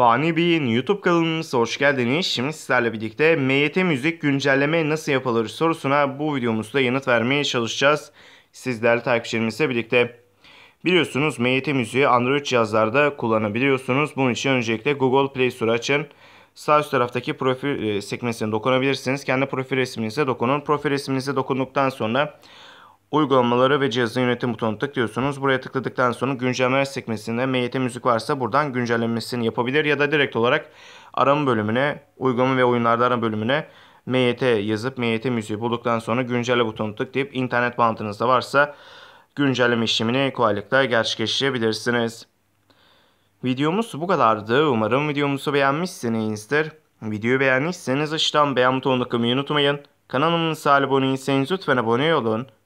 Fani Bey'in YouTube kanalımıza hoş geldiniz. Şimdi sizlerle birlikte MYT müzik güncelleme nasıl yapılır sorusuna bu videomuzda yanıt vermeye çalışacağız. Sizlerle takipçilerimizle birlikte. Biliyorsunuz MYT müziği Android cihazlarda kullanabiliyorsunuz. Bunun için öncelikle Google Play Store açın. Sağ üst taraftaki profil e, sekmesine dokunabilirsiniz. Kendi profil resminize dokunun. Profil resminize dokunduktan sonra Uygulamalara ve cihazın yönetim butonuna tıklıyorsunuz. Buraya tıkladıktan sonra güncellemeler sekmesinde MYT müzik varsa buradan güncellemesini yapabilir ya da direkt olarak arama bölümüne, uygulama ve oyunlarda arama bölümüne MYT yazıp MYT müziği bulduktan sonra güncelle butonunu tıklayıp internet bağlantınızda varsa güncelleme işlemini kolaylıkla gerçekleştirebilirsiniz. Videomuz bu kadardı. Umarım videomuzu beğenmişsinizdir. Videoyu beğendiyseniz aşağıdan beğen butonuna tıklamayı unutmayın. Kanalımıza abone değilseniz lütfen abone olun.